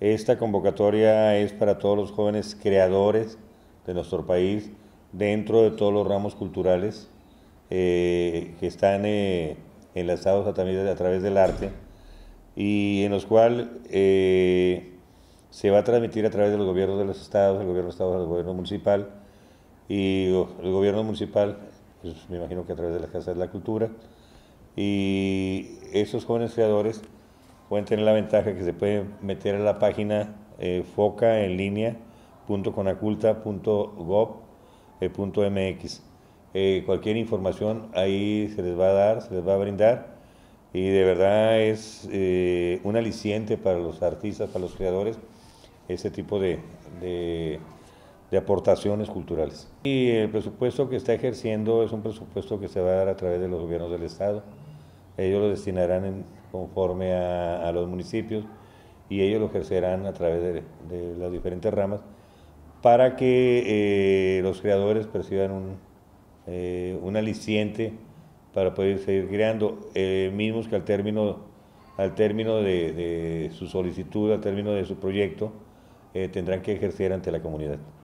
Esta convocatoria es para todos los jóvenes creadores de nuestro país dentro de todos los ramos culturales eh, que están eh, enlazados a, también a través del arte y en los cuales eh, se va a transmitir a través del gobierno de los estados, el gobierno de los estados, el gobierno municipal y el gobierno municipal, pues, me imagino que a través de las casas de la cultura y esos jóvenes creadores pueden tener la ventaja que se puede meter a la página eh, foca en línea eh, .mx. Eh, cualquier información ahí se les va a dar, se les va a brindar y de verdad es un aliciente para los artistas, para los creadores, ese tipo de, de, de aportaciones culturales. Y el presupuesto que está ejerciendo es un presupuesto que se va a dar a través de los gobiernos del Estado. Ellos lo destinarán conforme a, los municipios y ellos lo ejercerán a través de, las diferentes ramas para que eh, los creadores perciban eh, un, aliciente para poder seguir creando, eh, mismos que al término, al término de, su solicitud, al término de su proyecto, tendrán que ejercer ante la comunidad.